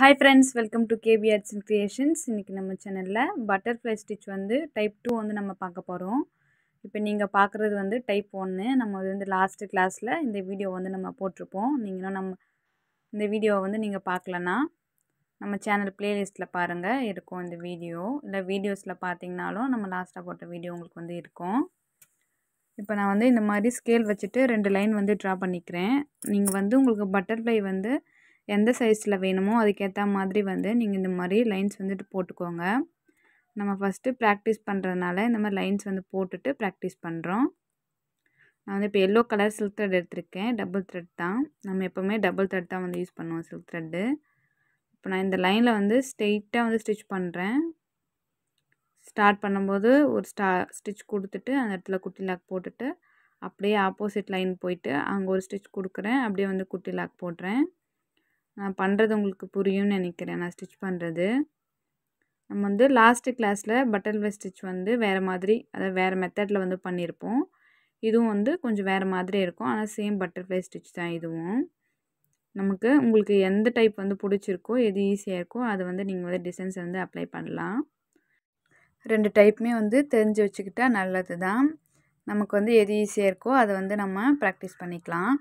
hi friends welcome to KP arts and creations இன்றைக்கி நம்ம சேனலில் பட்டர்ஃப்ளை ஸ்டிச் வந்து டைப் டூ வந்து நம்ம பார்க்க போகிறோம் இப்போ நீங்கள் பார்க்குறது வந்து டைப் ஒன்று நம்ம வந்து லாஸ்ட்டு கிளாஸில் இந்த வீடியோ வந்து நம்ம போட்டிருப்போம் நீங்களும் நம்ம இந்த வீடியோவை வந்து நீங்கள் பார்க்கலன்னா நம்ம சேனல் ப்ளேலிஸ்ட்டில் பாருங்கள் இருக்கும் இந்த வீடியோ இல்லை வீடியோஸில் பார்த்தீங்கனாலும் நம்ம லாஸ்ட்டாக போட்ட வீடியோ உங்களுக்கு வந்து இருக்கும் இப்போ நான் வந்து இந்த மாதிரி ஸ்கேல் வச்சுட்டு ரெண்டு லைன் வந்து ட்ரா பண்ணிக்கிறேன் நீங்கள் வந்து உங்களுக்கு பட்டர்ஃப்ளை வந்து எந்த சைஸில் வேணுமோ அதுக்கேற்ற மாதிரி வந்து நீங்கள் இந்த மாதிரி லைன்ஸ் வந்துட்டு போட்டுக்கோங்க நம்ம ஃபஸ்ட்டு ப்ராக்டிஸ் பண்ணுறதுனால இந்த மாதிரி லைன்ஸ் வந்து போட்டுட்டு ப்ராக்டிஸ் பண்ணுறோம் நான் வந்து இப்போ எல்லோ கலர் சில்க் த்ரெட் எடுத்திருக்கேன் டபுள் த்ரெட் தான் நம்ம எப்போவுமே டபுள் த்ரெட் தான் வந்து யூஸ் பண்ணுவோம் சில்க் த்ரெட்டு இப்போ நான் இந்த லைனில் வந்து ஸ்ட்ரெயிட்டாக வந்து ஸ்டிச் பண்ணுறேன் ஸ்டார்ட் பண்ணும்போது ஒரு ஸ்டா ஸ்டிச் கொடுத்துட்டு அந்த இடத்துல குட்டி லாக் போட்டுட்டு அப்படியே ஆப்போசிட் லைன் போயிட்டு அங்கே ஒரு ஸ்டிச் கொடுக்குறேன் அப்படியே வந்து குட்டி லாக் போடுறேன் நான் பண்ணுறது உங்களுக்கு புரியும்னு நினைக்கிறேன் நான் ஸ்டிச் பண்ணுறது நம்ம வந்து லாஸ்ட்டு கிளாஸில் பட்டர்ஃப்ளை ஸ்டிச் வந்து வேறு மாதிரி அதாவது வேறு மெத்தடில் வந்து பண்ணியிருப்போம் இதுவும் வந்து கொஞ்சம் வேறு மாதிரி இருக்கும் ஆனால் சேம் பட்டர்ஃப்ளை ஸ்டிச் தான் இதுவும் நமக்கு உங்களுக்கு எந்த டைப் வந்து பிடிச்சிருக்கோ எது ஈஸியாக இருக்கோ அதை வந்து நீங்கள் வந்து டிசைன்ஸ் வந்து அப்ளை பண்ணலாம் ரெண்டு டைப்புமே வந்து தெரிஞ்சு வச்சுக்கிட்டால் நல்லது தான் நமக்கு வந்து எது ஈஸியாக இருக்கோ அதை வந்து நம்ம ப்ராக்டிஸ் பண்ணிக்கலாம்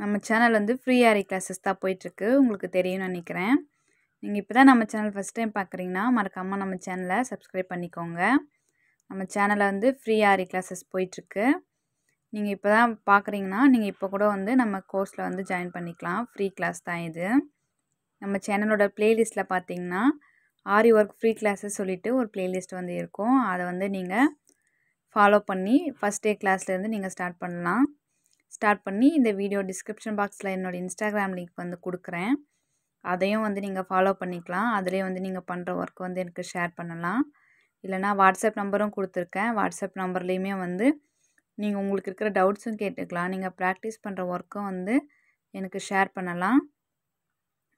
நம்ம சேனல் வந்து ஃப்ரீ ஆரி கிளாஸஸ் தான் போயிட்டுருக்கு உங்களுக்கு தெரியும்னு நினைக்கிறேன் நீங்கள் இப்போ தான் நம்ம சேனல் ஃபஸ்ட் டைம் பார்க்குறீங்கன்னா மறக்காமல் நம்ம சேனலை சப்ஸ்கிரைப் பண்ணிக்கோங்க நம்ம சேனலில் வந்து ஃப்ரீ ஆரி கிளாஸஸ் போயிட்டுருக்கு நீங்கள் இப்போ தான் பார்க்குறீங்கன்னா நீங்கள் இப்போ கூட வந்து நம்ம கோர்ஸில் வந்து ஜாயின் பண்ணிக்கலாம் ஃப்ரீ கிளாஸ் தான் இது நம்ம சேனலோட ப்ளேலிஸ்ட்டில் பார்த்தீங்கன்னா ஆரி ஒர்க் ஃப்ரீ கிளாஸஸ் சொல்லிவிட்டு ஒரு ப்ளேலிஸ்ட் வந்து இருக்கும் அதை வந்து நீங்கள் ஃபாலோ பண்ணி ஃபஸ்ட் டே கிளாஸ்லேருந்து நீங்கள் ஸ்டார்ட் பண்ணலாம் ஸ்டார்ட் பண்ணி இந்த வீடியோ டிஸ்கிரிப்ஷன் பாக்ஸில் என்னோடய இன்ஸ்டாகிராம் லிங்க் வந்து கொடுக்குறேன் அதையும் வந்து நீங்கள் ஃபாலோ பண்ணிக்கலாம் அதிலே வந்து நீங்கள் பண்ணுற ஒர்க் வந்து எனக்கு ஷேர் பண்ணலாம் இல்லைனா வாட்ஸ்அப் நம்பரும் கொடுத்துருக்கேன் வாட்ஸ்அப் நம்பர்லேயுமே வந்து நீங்கள் உங்களுக்கு இருக்கிற டவுட்ஸும் கேட்டுக்கலாம் நீங்கள் ப்ராக்டிஸ் பண்ணுற ஒர்க்கும் வந்து எனக்கு ஷேர் பண்ணலாம்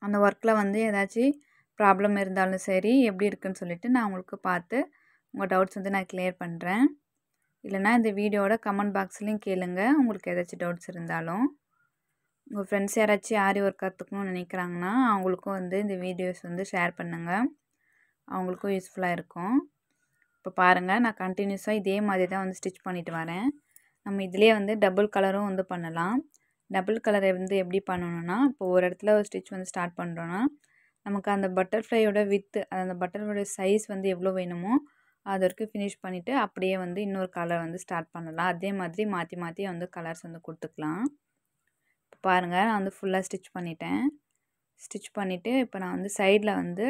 அந்த ஒர்க்கில் வந்து ஏதாச்சும் ப்ராப்ளம் இருந்தாலும் சரி எப்படி இருக்குதுன்னு சொல்லிவிட்டு நான் உங்களுக்கு பார்த்து உங்கள் டவுட்ஸ் வந்து நான் கிளியர் பண்ணுறேன் இல்லைனா இந்த வீடியோட கமெண்ட் பாக்ஸ்லேயும் கேளுங்க உங்களுக்கு ஏதாச்சும் டவுட்ஸ் இருந்தாலும் உங்கள் ஃப்ரெண்ட்ஸ் யாராச்சும் ஆரி ஒர்க் கற்றுக்கணும்னு நினைக்கிறாங்கன்னா அவங்களுக்கும் வந்து இந்த வீடியோஸ் வந்து ஷேர் பண்ணுங்கள் அவங்களுக்கும் யூஸ்ஃபுல்லாக இருக்கும் இப்போ பாருங்கள் நான் கண்டினியூஸாக இதே மாதிரி தான் வந்து ஸ்டிச் பண்ணிட்டு வரேன் நம்ம இதிலே வந்து டபுள் கலரும் வந்து பண்ணலாம் டபுள் கலரை வந்து எப்படி பண்ணணும்னா இப்போ ஒரு இடத்துல ஒரு ஸ்டிச் வந்து ஸ்டார்ட் பண்ணுறோன்னா நமக்கு அந்த பட்டர்ஃப்ளையோட வித்து அந்த பட்டர்ஃப்ளையோட சைஸ் வந்து எவ்வளோ வேணுமோ அது வரைக்கும் ஃபினிஷ் பண்ணிவிட்டு அப்படியே வந்து இன்னொரு கலர் வந்து ஸ்டார்ட் பண்ணலாம் அதே மாதிரி மாற்றி மாற்றி வந்து கலர்ஸ் வந்து கொடுத்துக்கலாம் இப்போ பாருங்கள் நான் வந்து ஃபுல்லாக ஸ்டிச் பண்ணிட்டேன் ஸ்டிச் பண்ணிவிட்டு இப்போ நான் வந்து சைடில் வந்து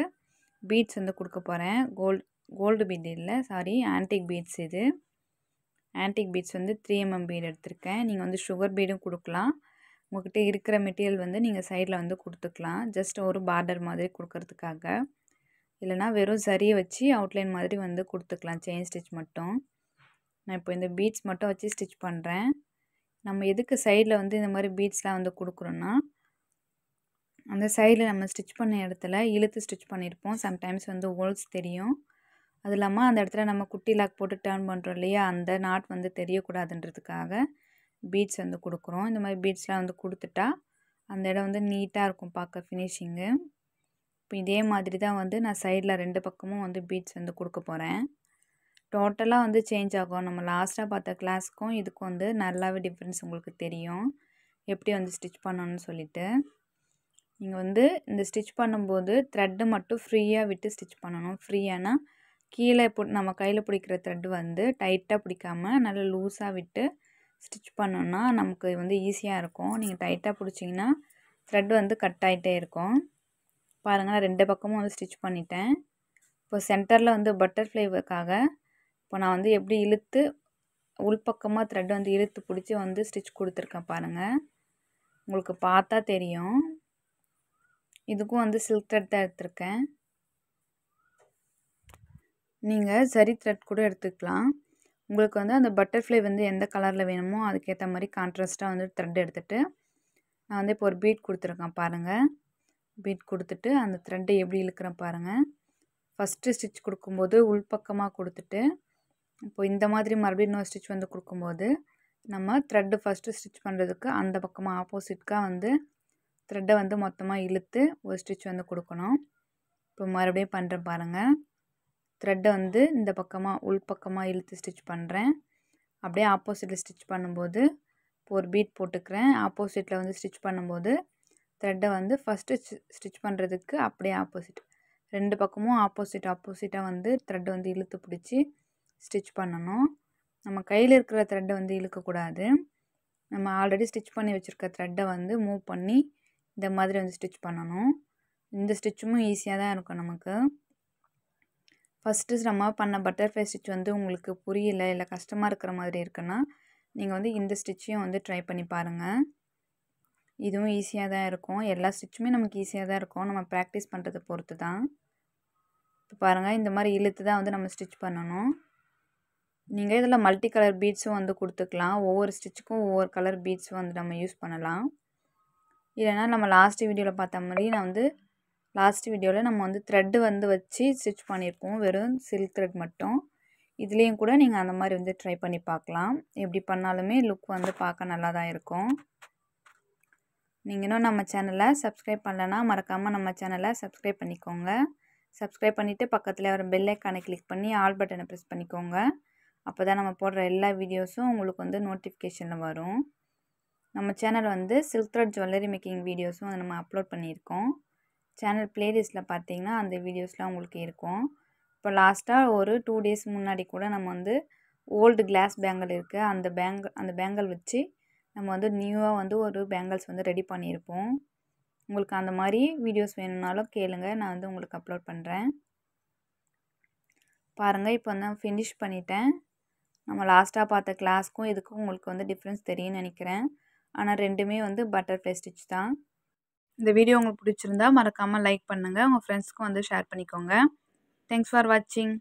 பீட்ஸ் வந்து கொடுக்க போகிறேன் கோல்டு கோல்டு பீட் இல்லை சாரி ஆன்டிக் பீட்ஸ் இது ஆன்டிக் பீட்ஸ் வந்து த்ரீ எம்எம் பீட் எடுத்திருக்கேன் நீங்கள் வந்து சுகர் பீடும் கொடுக்கலாம் உங்கள்கிட்ட இருக்கிற மெட்டீரியல் வந்து நீங்கள் சைடில் வந்து கொடுத்துக்கலாம் ஜஸ்ட் ஒரு பார்டர் மாதிரி கொடுக்கறதுக்காக இல்லைனா வெறும் சரியை வச்சு அவுட்லைன் மாதிரி வந்து கொடுத்துக்கலாம் செயின் ஸ்டிச் மட்டும் நான் இப்போ இந்த பீட்ஸ் மட்டும் வச்சு ஸ்டிச் பண்ணுறேன் நம்ம எதுக்கு சைடில் வந்து இந்த மாதிரி பீட்ஸ்லாம் வந்து கொடுக்குறோன்னா அந்த சைடில் நம்ம ஸ்டிச் பண்ண இடத்துல இழுத்து ஸ்டிச் பண்ணியிருப்போம் சம்டைம்ஸ் வந்து ஹோல்ஸ் தெரியும் அது இல்லாமல் அந்த இடத்துல நம்ம குட்டி லாக் போட்டு டேர்ன் பண்ணுறோம் இல்லையா அந்த நாட் வந்து தெரியக்கூடாதுன்றதுக்காக பீட்ஸ் வந்து கொடுக்குறோம் இந்த மாதிரி பீட்ஸ்லாம் வந்து கொடுத்துட்டா அந்த இடம் வந்து நீட்டாக இருக்கும் பார்க்க ஃபினிஷிங்கு இப்போ இதே மாதிரி தான் வந்து நான் சைடில் ரெண்டு பக்கமும் வந்து பீட்ஸ் வந்து கொடுக்க போகிறேன் டோட்டலாக வந்து சேஞ்ச் ஆகும் நம்ம லாஸ்ட்டாக பார்த்த கிளாஸ்க்கும் இதுக்கும் வந்து நல்லாவே டிஃப்ரென்ஸ் உங்களுக்கு தெரியும் எப்படி வந்து ஸ்டிச் பண்ணணும்னு சொல்லிட்டு நீங்கள் வந்து இந்த ஸ்டிச் பண்ணும்போது த்ரெட்டு மட்டும் ஃப்ரீயாக விட்டு ஸ்டிச் பண்ணணும் ஃப்ரீயானா கீழே இப்போ நம்ம கையில் பிடிக்கிற த்ரெட்டு வந்து டைட்டாக பிடிக்காமல் நல்லா லூஸாக விட்டு ஸ்டிச் பண்ணோன்னா நமக்கு வந்து ஈஸியாக இருக்கும் நீங்கள் டைட்டாக பிடிச்சிங்கன்னா த்ரெட் வந்து கட் ஆகிட்டே இருக்கும் பாருங்கள் நான் ரெண்டு பக்கமும் வந்து ஸ்டிச் பண்ணிட்டேன் இப்போ சென்டரில் வந்து பட்டர்ஃப்ளைவுக்காக இப்போ நான் வந்து எப்படி இழுத்து உள்பக்கமாக த்ரெட் வந்து இழுத்து பிடிச்சி வந்து ஸ்டிச் கொடுத்துருக்கேன் பாருங்கள் உங்களுக்கு பார்த்தா தெரியும் இதுக்கும் வந்து சில்க் த்ரெட் தான் எடுத்திருக்கேன் நீங்கள் சரி த்ரெட் கூட எடுத்துக்கலாம் உங்களுக்கு வந்து அந்த பட்டர்ஃப்ளை வந்து எந்த கலரில் வேணுமோ அதுக்கேற்ற மாதிரி கான்ட்ராஸ்ட்டாக வந்து த்ரெட் எடுத்துகிட்டு நான் வந்து இப்போ ஒரு பீட் கொடுத்துருக்கேன் பாருங்கள் பீட் கொடுத்துட்டு அந்த த்ரெட்டை எப்படி இழுக்கிறேன் பாருங்கள் ஃபஸ்ட்டு ஸ்டிச் கொடுக்கும்போது உள்பக்கமாக கொடுத்துட்டு இப்போ இந்த மாதிரி மறுபடியும் இன்னொரு ஸ்டிச் வந்து கொடுக்கும்போது நம்ம த்ரெட்டு ஃபஸ்ட்டு ஸ்டிச் பண்ணுறதுக்கு அந்த பக்கமாக ஆப்போசிட்காக வந்து த்ரெட்டை வந்து மொத்தமாக இழுத்து ஒரு ஸ்டிச் வந்து கொடுக்கணும் இப்போ மறுபடியும் பண்ணுறேன் பாருங்கள் த்ரெட்டை வந்து இந்த பக்கமாக உள் பக்கமாக இழுத்து ஸ்டிச் பண்ணுறேன் அப்படியே ஆப்போசிட்டில் ஸ்டிச் பண்ணும்போது இப்போ ஒரு பீட் போட்டுக்கிறேன் ஆப்போசிட்டில் வந்து ஸ்டிச் பண்ணும்போது த்ரெட்டை வந்து ஃபஸ்ட்டு ஸ்டிச் பண்ணுறதுக்கு அப்படியே ஆப்போசிட் ரெண்டு பக்கமும் ஆப்போசிட் ஆப்போசிட்டாக வந்து த்ரெட் வந்து இழுத்து பிடிச்சி ஸ்டிச் பண்ணணும் நம்ம கையில் இருக்கிற த்ரெட்டை வந்து இழுக்கக்கூடாது நம்ம ஆல்ரெடி ஸ்டிச் பண்ணி வச்சுருக்க த்ரெட்டை வந்து மூவ் பண்ணி இந்த மாதிரி வந்து ஸ்டிச் பண்ணணும் இந்த ஸ்டிச்சும் ஈஸியாக தான் இருக்கும் நமக்கு ஃபஸ்ட்டு நம்ம பண்ண பட்டர்ஃப்ளை ஸ்டிச் வந்து உங்களுக்கு புரியல இல்லை கஷ்டமாக இருக்கிற மாதிரி இருக்குன்னா நீங்கள் வந்து இந்த ஸ்டிச்சையும் வந்து ட்ரை பண்ணி பாருங்கள் இதுவும் ஈஸியாக தான் இருக்கும் எல்லா ஸ்டிச்சுமே நமக்கு ஈஸியாக தான் இருக்கும் நம்ம ப்ராக்டிஸ் பண்ணுறத பொறுத்து தான் இப்போ பாருங்கள் இந்த மாதிரி இழுத்து தான் வந்து நம்ம ஸ்டிச் பண்ணணும் நீங்கள் இதில் மல்டி கலர் பீட்ஸும் வந்து கொடுத்துக்கலாம் ஒவ்வொரு ஸ்டிச்சுக்கும் ஒவ்வொரு கலர் பீட்ஸும் வந்து நம்ம யூஸ் பண்ணலாம் இல்லைனா நம்ம லாஸ்ட் வீடியோவில் பார்த்த மாதிரி நான் வந்து லாஸ்ட் வீடியோவில் நம்ம வந்து த்ரெட்டு வந்து வச்சு ஸ்டிச் பண்ணியிருக்கோம் வெறும் சில்க் த்ரெட் மட்டும் இதுலேயும் கூட நீங்கள் அந்த மாதிரி வந்து ட்ரை பண்ணி பார்க்கலாம் எப்படி பண்ணாலுமே லுக் வந்து பார்க்க நல்லா தான் இருக்கும் நீங்கள் இன்னும் நம்ம சேனலை சப்ஸ்கிரைப் பண்ணலன்னா மறக்காமல் நம்ம சேனலை சப்ஸ்கிரைப் பண்ணிக்கோங்க சப்ஸ்கிரைப் பண்ணிவிட்டு பக்கத்தில் ஒரு பெல்லைக்கானை கிளிக் பண்ணி ஆல் பட்டனை ப்ரெஸ் பண்ணிக்கோங்க அப்போ தான் நம்ம போடுற எல்லா வீடியோஸும் உங்களுக்கு வந்து நோட்டிஃபிகேஷனில் வரும் நம்ம சேனல் வந்து சில்க் த்ரெட் ஜுவல்லரி மேக்கிங் வீடியோஸும் நம்ம அப்லோட் பண்ணியிருக்கோம் சேனல் ப்ளேலிஸ்ட்டில் பார்த்தீங்கன்னா அந்த வீடியோஸ்லாம் உங்களுக்கு இருக்கும் இப்போ லாஸ்ட்டாக ஒரு டூ டேஸ் முன்னாடி கூட நம்ம வந்து ஓல்டு கிளாஸ் பேங்கல் இருக்குது அந்த பேங்கல் அந்த பேங்கல் வச்சு நம்ம வந்து நியூவாக வந்து ஒரு பேங்கிள்ஸ் வந்து ரெடி பண்ணியிருப்போம் உங்களுக்கு அந்த மாதிரி வீடியோஸ் வேணும்னாலும் கேளுங்கள் நான் வந்து உங்களுக்கு அப்லோட் பண்ணுறேன் பாருங்கள் இப்போ வந்து ஃபினிஷ் பண்ணிட்டேன் நம்ம லாஸ்ட்டாக பார்த்த கிளாஸ்க்கும் இதுக்கும் உங்களுக்கு வந்து டிஃப்ரென்ஸ் தெரியும்னு நினைக்கிறேன் ஆனால் ரெண்டுமே வந்து பட்டர்ஃப்ளை ஸ்டிச் தான் இந்த வீடியோ உங்களுக்கு பிடிச்சிருந்தா மறக்காமல் லைக் பண்ணுங்கள் உங்கள் ஃப்ரெண்ட்ஸ்க்கும் வந்து ஷேர் பண்ணிக்கோங்க தேங்க்ஸ் ஃபார் வாட்சிங்